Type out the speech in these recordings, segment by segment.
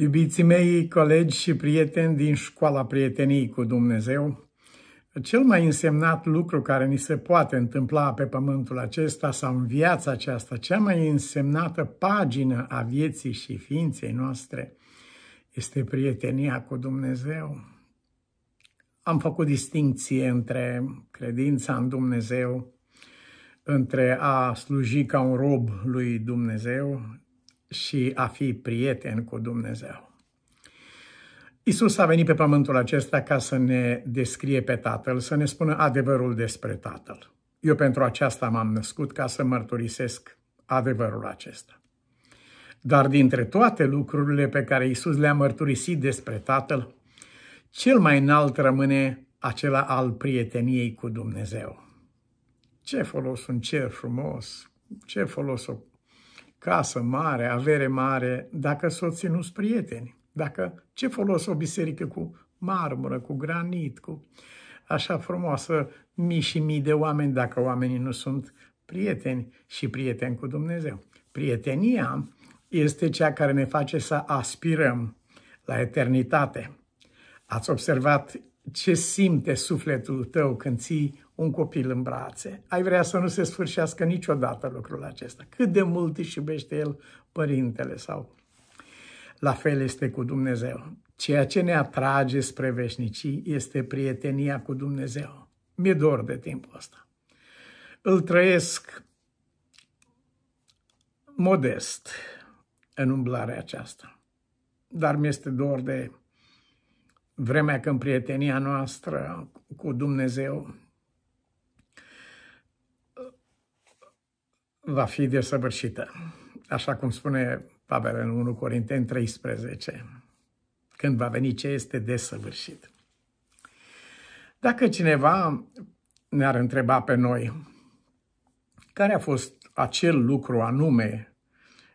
Iubiții mei, colegi și prieteni din școala prietenii cu Dumnezeu, cel mai însemnat lucru care ni se poate întâmpla pe pământul acesta sau în viața aceasta, cea mai însemnată pagină a vieții și ființei noastre, este prietenia cu Dumnezeu. Am făcut distinție între credința în Dumnezeu, între a sluji ca un rob lui Dumnezeu și a fi prieten cu Dumnezeu. Isus a venit pe pământul acesta ca să ne descrie pe Tatăl, să ne spună adevărul despre Tatăl. Eu pentru aceasta m-am născut ca să mărturisesc adevărul acesta. Dar dintre toate lucrurile pe care Isus le-a mărturisit despre Tatăl, cel mai înalt rămâne acela al prieteniei cu Dumnezeu. Ce folos un cer frumos, ce folos o casă mare, avere mare, dacă soții nu-s prieteni, dacă ce folos o biserică cu marmură, cu granit, cu așa frumoasă mii și mii de oameni dacă oamenii nu sunt prieteni și prieteni cu Dumnezeu. Prietenia este cea care ne face să aspirăm la eternitate. Ați observat ce simte sufletul tău când ții un copil în brațe, ai vrea să nu se sfârșească niciodată lucrul acesta. Cât de mult își iubește el părintele sau la fel este cu Dumnezeu. Ceea ce ne atrage spre veșnicii este prietenia cu Dumnezeu. Mi-e dor de timpul ăsta. Îl trăiesc modest în umblarea aceasta. Dar mi-este dor de vremea când prietenia noastră cu Dumnezeu va fi desăvârșită, așa cum spune Pavel în 1 Corinteni 13, când va veni ce este desăvârșit. Dacă cineva ne-ar întreba pe noi care a fost acel lucru anume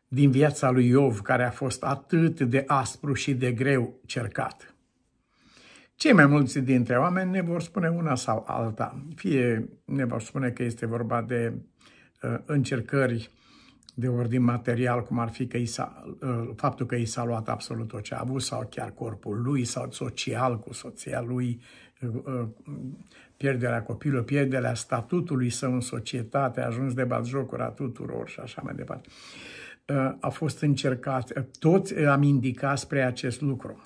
din viața lui Iov care a fost atât de aspru și de greu cercat. Cei mai mulți dintre oameni ne vor spune una sau alta. Fie ne vor spune că este vorba de Uh, încercări de ordin material, cum ar fi că i s-a, uh, faptul că i s-a luat absolut tot ce a avut sau chiar corpul lui sau social cu soția lui, uh, pierderea copilului, pierderea statutului său în societate, a ajuns de a tuturor și așa mai departe. A fost încercat, toți am indicat spre acest lucru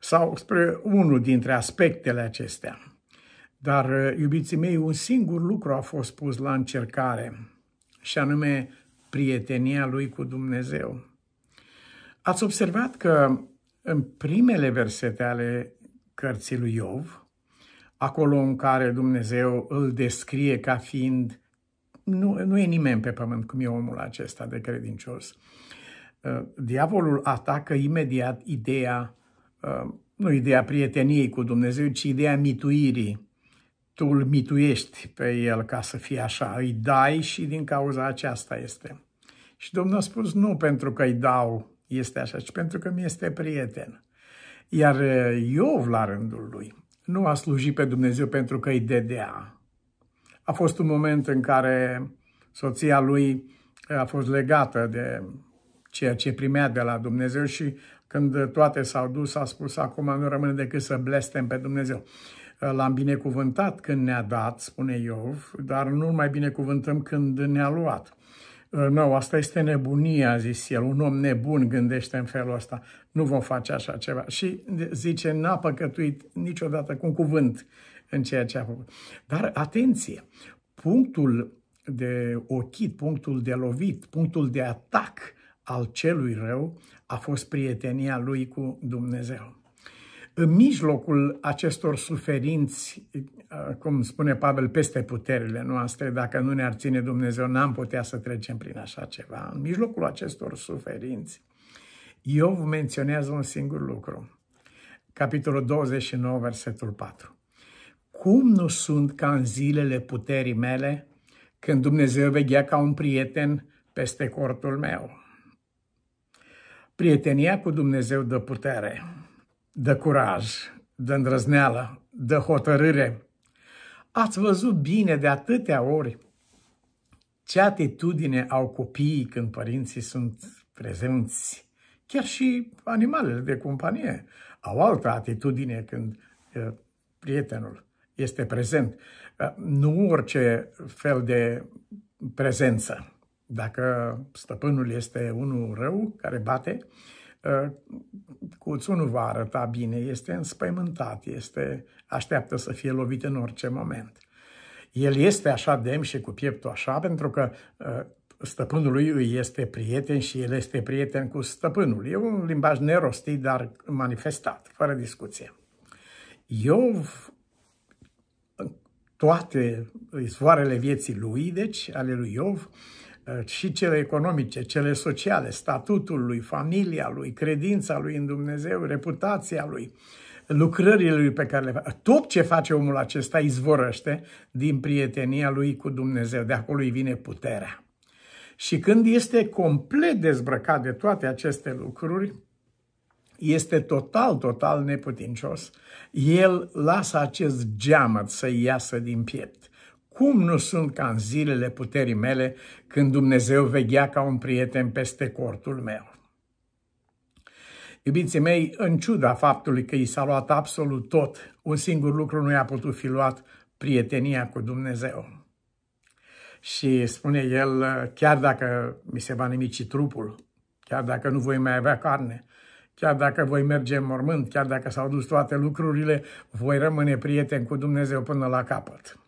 sau spre unul dintre aspectele acestea. Dar, uh, iubiții mei, un singur lucru a fost pus la încercare, și anume prietenia lui cu Dumnezeu. Ați observat că în primele versete ale cărții lui Iov, acolo în care Dumnezeu îl descrie ca fiind, nu, nu e nimeni pe pământ cum e omul acesta de credincios, uh, diavolul atacă imediat ideea, uh, nu ideea prieteniei cu Dumnezeu, ci ideea mituirii tu îl mituiești pe el ca să fie așa, îi dai și din cauza aceasta este. Și Domnul a spus, nu pentru că îi dau este așa, ci pentru că mi este prieten. Iar Iov, la rândul lui, nu a slujit pe Dumnezeu pentru că îi dedea. A fost un moment în care soția lui a fost legată de ceea ce primea de la Dumnezeu și când toate s-au dus, a spus, acum nu rămâne decât să blestem pe Dumnezeu. Eh, l-am binecuvântat când ne-a dat, spune Iov, dar nu mai binecuvântăm când ne-a luat. Nu, eh, no, asta este nebunia, a zis el. Un om nebun gândește în felul ăsta. Nu vom face așa ceva. Și zice, n-a păcătuit niciodată cu un cuvânt în ceea ce a făcut. Dar, atenție, punctul de ochit, punctul de lovit, punctul de atac al celui rău a fost prietenia lui cu Dumnezeu. În mijlocul acestor suferinți, uh, cum spune Pavel, peste puterile noastre, dacă nu ne-ar ține Dumnezeu, n-am putea să trecem prin așa ceva. În mijlocul acestor suferinți, Iov menționează un singur lucru. Capitolul 29, versetul 4. Cum nu sunt ca în zilele puterii mele, când Dumnezeu veghea ca un prieten peste cortul meu? Prietenia cu Dumnezeu dă putere de curaj, de îndrăzneală, de hotărâre. Ați văzut bine de atâtea ori ce atitudine au copiii când părinții sunt prezenți. Chiar și animalele de companie au altă atitudine când prietenul este prezent. nu orice fel de prezență. Dacă stăpânul este unul rău care bate, Uh, Cuțu nu va arăta bine, este înspăimântat, este, așteaptă să fie lovit în orice moment. El este așa demn și cu pieptul așa pentru că uh, stăpânul lui îi este prieten și el este prieten cu stăpânul. E un limbaj nerostit, dar manifestat, fără discuție. Iov, toate izvoarele vieții lui, deci ale lui Iov, Eh, și cele economice, cele sociale, statutul lui, familia lui, credința lui în Dumnezeu, reputația lui, lucrările lui pe care le face. Tot ce face omul acesta izvorăște din prietenia lui cu Dumnezeu. De acolo îi vine puterea. Și când este complet dezbrăcat de toate aceste lucruri, este total, total neputincios. El lasă acest geamăt să iasă din piept. Cum nu sunt ca în zilele puterii mele când Dumnezeu veghea ca un prieten peste cortul meu? Iubiții mei, în ciuda faptului că i s-a luat absolut tot, un singur lucru nu i-a putut fi luat, prietenia cu Dumnezeu. Și spune el, chiar dacă mi se va nimici trupul, chiar dacă nu voi mai avea carne, chiar dacă voi merge în mormânt, chiar dacă s-au dus toate lucrurile, voi rămâne prieten cu Dumnezeu până la capăt.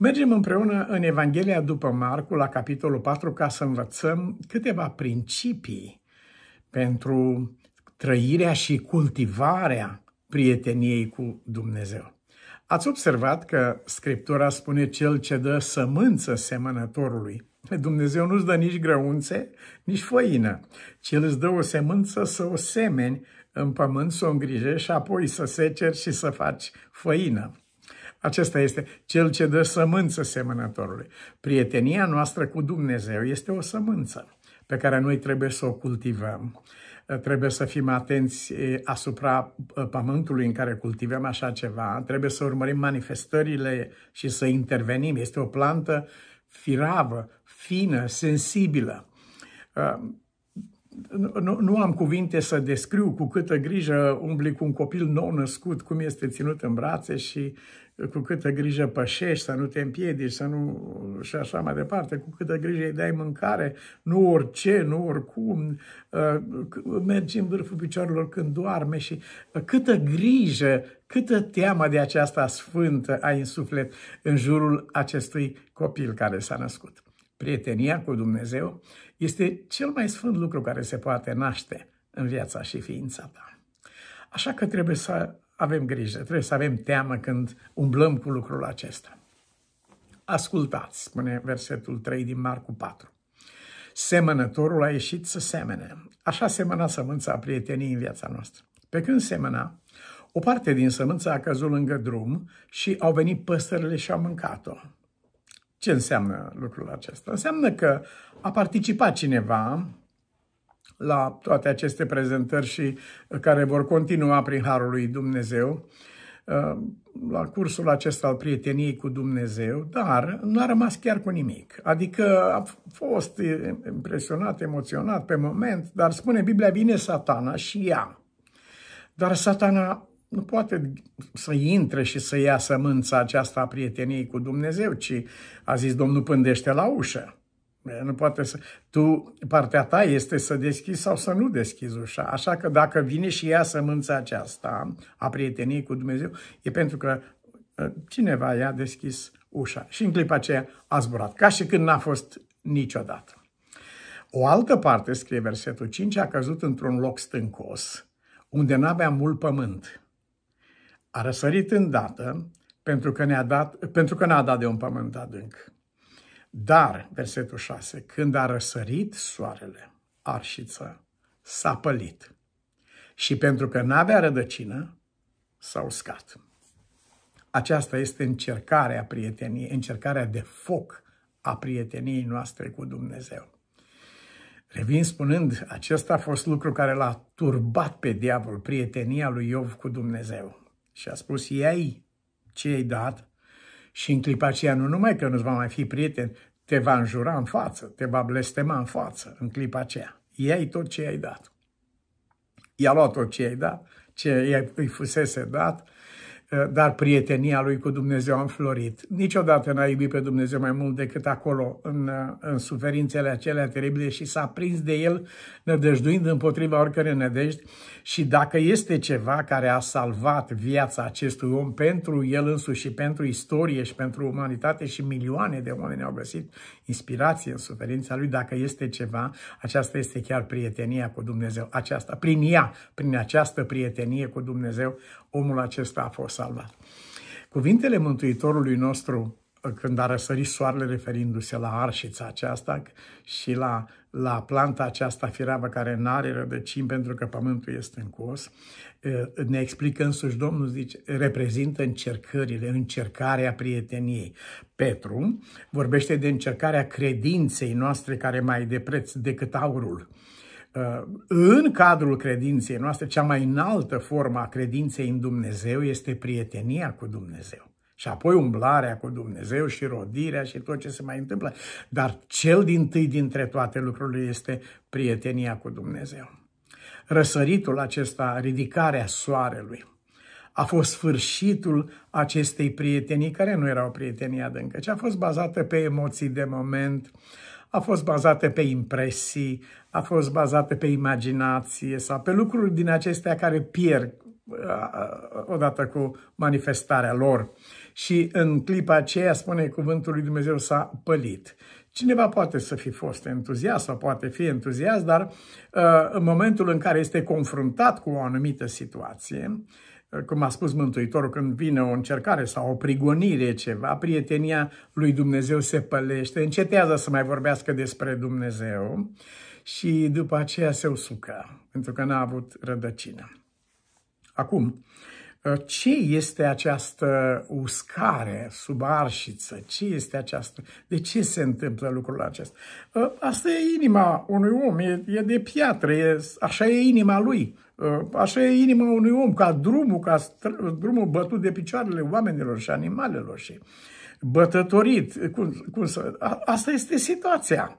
Mergem împreună în Evanghelia după Marcu, la capitolul 4, ca să învățăm câteva principii pentru trăirea și cultivarea prieteniei cu Dumnezeu. Ați observat că Scriptura spune cel ce dă sămânță semănătorului. Dumnezeu nu-ți dă nici grăunțe, nici făină, ci El îți dă o semânță să o semeni în pământ, să o îngrijești și apoi să seceri și să faci făină. Acesta este cel ce dă sămânță semănătorului. Prietenia noastră cu Dumnezeu este o sămânță pe care noi trebuie să o cultivăm. Trebuie să fim atenți asupra pământului în care cultivăm așa ceva. Trebuie să urmărim manifestările și să intervenim. Este o plantă firavă, fină, sensibilă. Nu, nu am cuvinte să descriu cu câtă grijă umbli cu un copil nou născut, cum este ținut în brațe și cu câtă grijă pășești, să nu te împiedici, să nu... și așa mai departe, cu câtă grijă îi dai mâncare, nu orice, nu oricum, uh, mergi în vârful picioarelor când doarme și uh, câtă grijă, câtă teamă de aceasta sfântă ai în suflet în jurul acestui copil care s-a născut. Prietenia cu Dumnezeu este cel mai sfânt lucru care se poate naște în viața și ființa ta. Așa că trebuie să avem grijă, trebuie să avem teamă când umblăm cu lucrul acesta. Ascultați, spune versetul 3 din Marcu 4. Semănătorul a ieșit să semene. Așa semăna sămânța a prietenii în viața noastră. Pe când semăna, o parte din sămânța a căzut lângă drum și au venit păsările și au mâncat-o. Ce înseamnă lucrul acesta? Înseamnă că a participat cineva la toate aceste prezentări și care vor continua prin Harul lui Dumnezeu uh, la cursul acesta al prieteniei cu Dumnezeu, dar nu a rămas chiar cu nimic. Adică a fost impresionat, emoționat pe moment, dar spune Biblia, vine satana și ea. Dar satana nu poate să intre și să ia sămânța aceasta a prieteniei cu Dumnezeu, ci a zis Domnul pândește la ușă. Nu poate să... Tu, partea ta este să deschizi sau să nu deschizi ușa. Așa că dacă vine și ea sămânța aceasta a prieteniei cu Dumnezeu, e pentru că ă, cineva i-a deschis ușa și în clipa aceea a zburat, ca și când n-a fost niciodată. O altă parte, scrie versetul 5, a căzut într-un loc stâncos, unde n-avea mult pământ. A răsărit îndată pentru că, ne-a dat, pentru că n-a dat de un pământ adânc. Dar, versetul 6, când a răsărit soarele, arșiță, s-a pălit și pentru că n-avea rădăcină, s-a uscat. Aceasta este încercarea prieteniei, încercarea de foc a prieteniei noastre cu Dumnezeu. Revin spunând, acesta a fost lucru care l-a turbat pe diavol, prietenia lui Iov cu Dumnezeu. Și a spus, ei ce ai dat și în clipa aceea nu numai că nu-ți va mai fi prieten, te va înjura în față, te va blestema în față în clipa aceea. Iei tot ce ai dat. I-a luat tot ce ai dat, ce îi fusese dat, Eh, dar prietenia lui cu Dumnezeu a înflorit. Niciodată n-a iubit pe Dumnezeu mai mult decât acolo, în, eh, în suferințele acelea teribile și s-a prins de el nădăjduind împotriva oricărei nădejdi și dacă este ceva care a salvat viața acestui om pentru el însuși și pentru istorie și pentru umanitate și milioane de oameni au găsit inspirație în suferința lui, dacă este ceva, aceasta este chiar prietenia cu Dumnezeu. Aceasta, prin ea, prin această prietenie cu Dumnezeu, omul acesta a fost salvat. Cuvintele Mântuitorului nostru uh, când a răsărit soarele referindu-se la arșița aceasta și la, la planta aceasta firavă care nu are rădăcini pentru că pământul este cos, uh, ne explică însuși Domnul, zice, reprezintă încercările, încercarea prieteniei. Petru vorbește de încercarea credinței noastre care mai de preț decât aurul. Uh, în cadrul credinței noastre, cea mai înaltă formă a credinței în Dumnezeu este prietenia cu Dumnezeu. Și apoi umblarea cu Dumnezeu și rodirea și tot ce se mai întâmplă. Dar cel din tâi dintre toate lucrurile este prietenia cu Dumnezeu. Răsăritul acesta, ridicarea soarelui, a fost sfârșitul acestei prietenii, care nu era o prietenie adâncă, ci a fost bazată pe emoții de moment, uh, a fost bazată pe impresii, a fost bazată pe imaginație sau pe lucruri din acestea care pierd uh, uh, odată cu manifestarea lor. Și în clipa aceea, spune cuvântul lui Dumnezeu, s-a pălit. Cineva poate să fi fost entuziast sau poate fi entuziast, dar uh, în momentul în care este confruntat cu o anumită situație, cum a spus Mântuitorul, când vine o încercare sau o prigonire, ceva, prietenia lui Dumnezeu se pălește, încetează să mai vorbească despre Dumnezeu și după aceea se usucă, pentru că n-a avut rădăcină. Acum, ce este această uscare sub arșiță? Ce este această? De ce se întâmplă lucrul acesta? Asta e inima unui om, e, de piatră, e, așa e inima lui. Uh, așa e inima unui om, ca drumul, ca str- drumul bătut de picioarele oamenilor și animalelor și bătătorit. Cum, cum să... A, asta este situația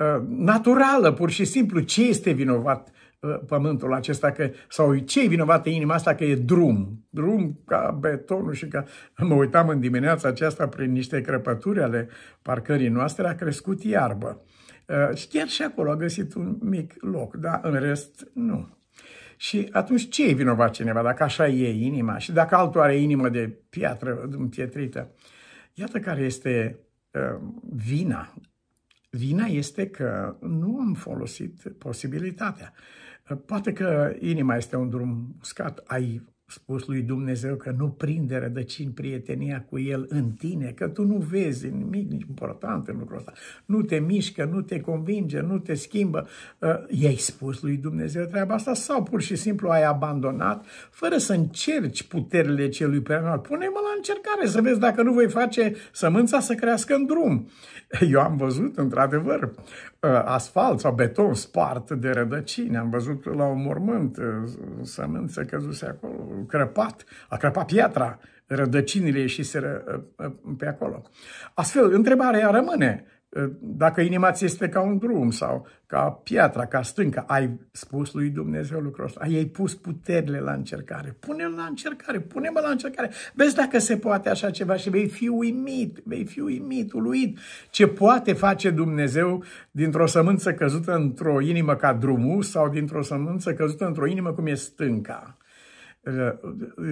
uh, naturală, pur și simplu. Ce este vinovat uh, pământul acesta că, sau ce e vinovată inima asta că e drum, drum ca betonul și ca mă uitam în dimineața aceasta prin niște crăpături ale parcării noastre, a crescut iarbă. Și chiar și acolo a găsit un mic loc, dar în rest nu. Și atunci ce e vinovat cineva dacă așa e inima și dacă altul are inimă de piatră împietrită? Iată care este uh, vina. Vina este că nu am folosit posibilitatea. Uh, poate că inima este un drum uscat, ai spus lui Dumnezeu că nu prinde rădăcini prietenia cu El în tine, că tu nu vezi nimic important în lucrul ăsta, nu te mișcă, nu te convinge, nu te schimbă. Uh, i-ai spus lui Dumnezeu treaba asta sau pur și simplu ai abandonat fără să încerci puterile celui preanalt? Pune-mă la încercare să vezi dacă nu voi face sămânța să crească în drum. Eu am văzut, într-adevăr, uh, asfalt sau beton spart de rădăcini. Am văzut la un mormânt uh, sămânță căzuse acolo, crăpat, a crăpat piatra, rădăcinile ieșiseră uh, uh, pe acolo. Astfel, întrebarea rămâne, uh, dacă inima ți este ca un drum sau ca piatra, ca stâncă, ai spus lui Dumnezeu lucrul ăsta, ai pus puterile la încercare, pune la încercare, pune-mă la încercare, vezi dacă se poate așa ceva și vei fi uimit, vei fi uimit, uluit ce poate face Dumnezeu dintr-o sămânță căzută într-o inimă ca drumul sau dintr-o sămânță căzută într-o inimă cum e stânca.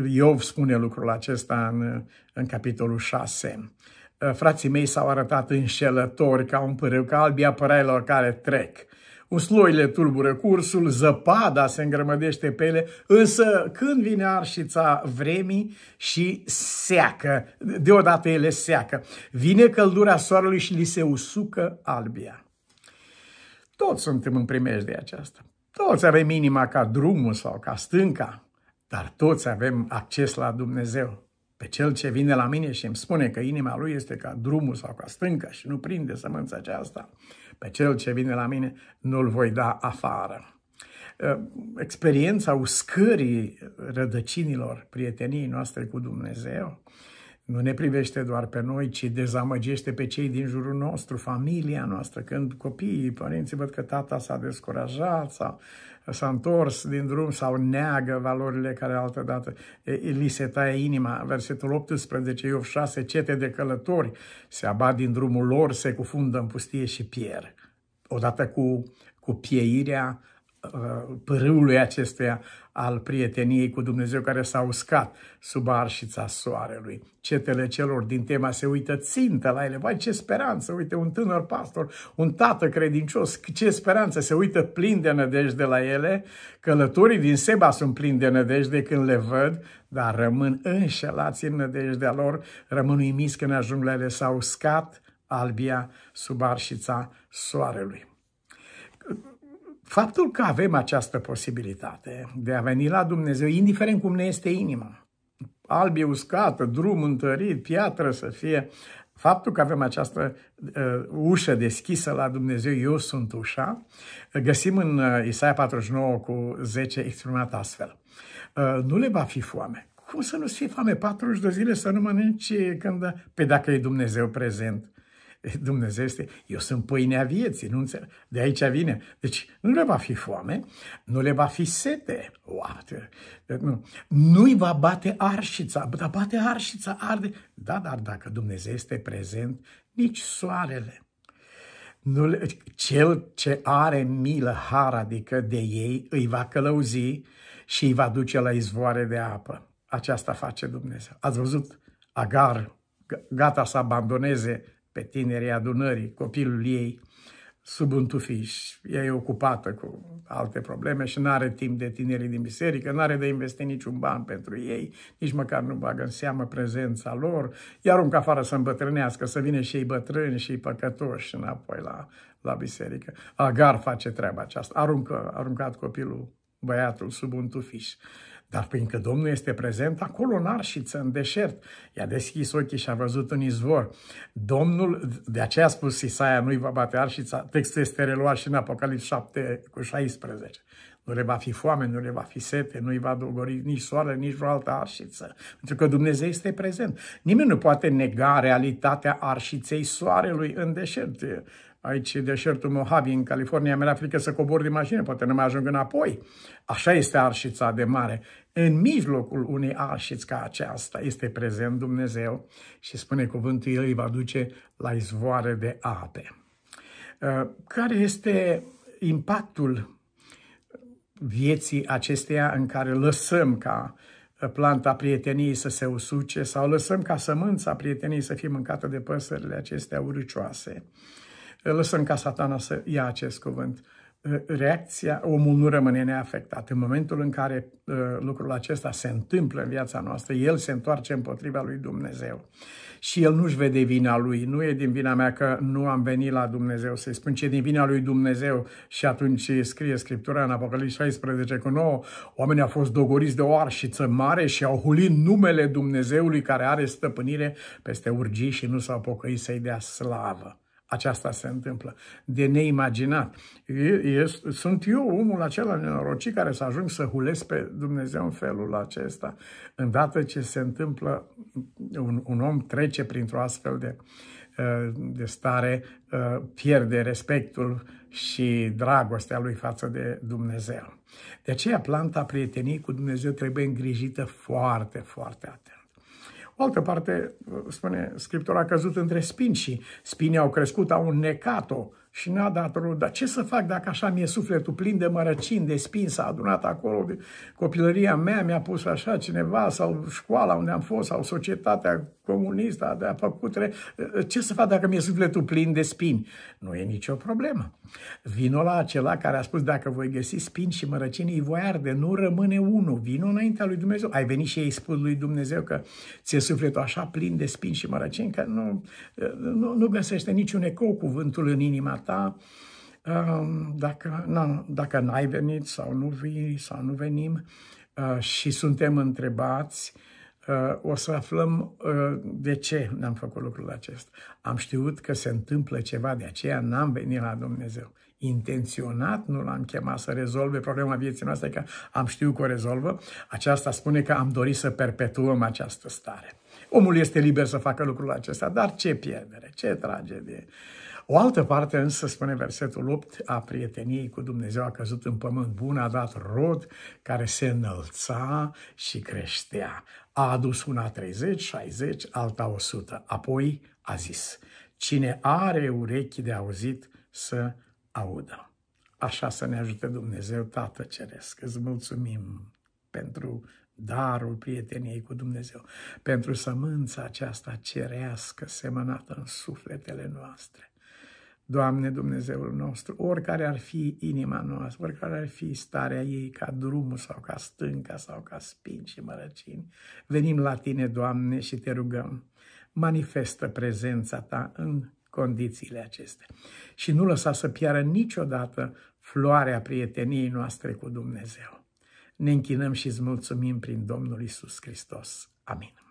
Iov spune lucrul acesta în, în capitolul 6. Ă, frații mei s-au arătat înșelători ca un pârâu, ca albi apărailor care trec. Usloile tulbură cursul, zăpada se îngrămădește pe ele, însă când vine arșița vremii și seacă, deodată ele seacă, vine căldura soarelui și li se usucă albia. Toți suntem în primejdea aceasta. Toți avem inima ca drumul sau ca stânca. Dar toți avem acces la Dumnezeu. Pe cel ce vine la mine și îmi spune că inima lui este ca drumul sau ca stânca și nu prinde sămânța aceasta, pe cel ce vine la mine nu-l voi da afară. Ă, experiența uscării rădăcinilor prieteniei noastre cu Dumnezeu nu ne privește doar pe noi, ci dezamăgește pe cei din jurul nostru, familia noastră, când copiii, părinții văd că tata s-a descurajat sau s-a întors din drum sau neagă valorile care altădată li se taie inima. Versetul 18, Iov 6, cete de călători se abat din drumul lor, se cufundă în pustie și pier. Odată cu, cu pieirea Uh, pârâului acestuia al prieteniei cu Dumnezeu care s-a uscat sub arșița soarelui. Cetele celor din tema se uită țintă la ele. Vai, ce speranță! Uite, un tânăr pastor, un tată credincios, ce speranță! Se uită plin de nădejde la ele. Călătorii din Seba sunt plini de nădejde când le văd, dar rămân înșelați în nădejdea lor, rămân uimiți când ajung la ele. S-a uscat albia sub arșița soarelui. Faptul că avem această posibilitate de a veni la Dumnezeu, indiferent cum ne este inima, alb e uscată, drum întărit, piatră să fie, faptul că avem această uh, ușă deschisă la Dumnezeu, eu sunt ușa, găsim în uh, Isaia 49 cu 10 exprimat astfel. Uh, nu le va fi foame. Cum să nu-ți fie foame 40 de zile să nu mănânci când, pe dacă e Dumnezeu prezent? Dumnezeu este, eu sunt pâinea vieții, nu înțeleg. de aici vine. Deci nu le va fi foame, nu le va fi sete, Oate, nu. nu-i va bate arșița, dar bate arșița, arde. Da, dar dacă Dumnezeu este prezent, nici soarele. Nu, cel ce are milă, har, adică de ei, îi va călăuzi și îi va duce la izvoare de apă. Aceasta face Dumnezeu. Ați văzut? Agar, gata să abandoneze pe tinerii adunării, copilul ei, sub un tufiș. Ea e ocupată cu alte probleme și nu are timp de tinerii din biserică, nu are de investi niciun ban pentru ei, nici măcar nu bagă în seamă prezența lor, iar aruncă afară să îmbătrânească, să vină și ei bătrâni și ei păcătoși înapoi la, la biserică. Agar face treaba aceasta, aruncă, aruncat copilul, băiatul sub un tufiș. Dar fiindcă Domnul este prezent acolo în arșiță, în deșert, i-a deschis ochii și a văzut un izvor. Domnul, de aceea a spus Isaia, nu-i va bate arșița, textul este reluat și în apocalipsa 7 cu 16. Nu le va fi foame, nu le va fi sete, nu-i va dogori nici soare, nici vreo altă arșiță. Pentru că Dumnezeu este prezent. Nimeni nu poate nega realitatea arșiței soarelui în deșert aici deșertul Mojave, în California, mi-era frică să cobor din mașină, poate nu mai ajung înapoi. Așa este arșița de mare. În mijlocul unei arșiți ca aceasta este prezent Dumnezeu și spune cuvântul, El îi va duce la izvoare de ape. Uh, care este impactul vieții acesteia în care lăsăm ca planta prieteniei să se usuce sau lăsăm ca sămânța prieteniei să fie mâncată de păsările acestea Uh, lăsăm ca satana să ia acest cuvânt. Reacția, omul nu rămâne neafectat. În momentul în care uh, lucrul acesta se întâmplă în viața noastră, el se întoarce împotriva lui Dumnezeu. Și el nu-și vede vina lui. Nu e din vina mea că nu am venit la Dumnezeu să-i spun, ce e din vina lui Dumnezeu. Și atunci scrie Scriptura în Apocalipsa 16 cu 9, oamenii au fost dogoriți de o arșiță mare și au hulit numele Dumnezeului care are stăpânire peste urgii și nu s-au pocăit să-i dea slavă. Aceasta se întâmplă. De neimaginat. sunt eu omul acela nenorocit care să ajung să hulesc pe Dumnezeu în felul acesta. Îndată ce se întâmplă, un, un om trece printr-o astfel de, ă, de stare, ă, pierde respectul și dragostea lui față de Dumnezeu. De aceea planta prietenii cu Dumnezeu trebuie îngrijită foarte, foarte atent altă parte, spune Scriptura, a căzut între spini și spinii au crescut, au necat-o și n-a dat rol. Dar ce să fac dacă așa mi-e sufletul plin de mărăcini, de spin, s-a adunat acolo, de copilăria mea mi-a pus așa cineva, sau școala unde am fost, sau societatea comunistă de a făcut. Re... Ce să fac dacă mi-e sufletul plin de spini? Nu e nicio problemă. Vino la acela care a spus, dacă voi găsi spini și mărăcini, îi voi arde, nu rămâne unul. Vino înaintea lui Dumnezeu. Ai venit și ei spus lui Dumnezeu că ți-e sufletul așa plin de spini și mărăcini, că nu, nu, nu găsește niciun ecou cuvântul în inima ta, um, dacă, dacă n-ai venit sau nu vii sau nu venim uh, și suntem întrebați, uh, o să aflăm uh, de ce n-am făcut lucrul acesta. Am știut că se întâmplă ceva, de aceea n-am venit la Dumnezeu. Intenționat nu l-am chemat să rezolve problema vieții noastre, că am știut că o rezolvă. Aceasta spune că am dorit să perpetuăm această stare. Omul este liber să facă lucrul acesta, dar ce pierdere, ce tragedie. O altă parte însă, spune versetul 8, a prieteniei cu Dumnezeu a căzut în pământ bun, a dat rod care se înălța și creștea. A adus una 30, 60, alta 100. Apoi a zis, cine are urechi de auzit să audă. Așa să ne ajute Dumnezeu, Tată Ceresc. Îți mulțumim pentru darul prieteniei cu Dumnezeu, pentru sămânța aceasta cerească semănată în sufletele noastre. Doamne Dumnezeul nostru, oricare ar fi inima noastră, oricare ar fi starea ei, ca drumul sau ca stânca sau ca spin și mărăcini, venim la Tine, Doamne, și Te rugăm, manifestă prezența Ta în condițiile acestea. Și nu lăsa să piară niciodată floarea prieteniei noastre cu Dumnezeu. Ne închinăm și îți mulțumim prin Domnul Isus Hristos. Amin.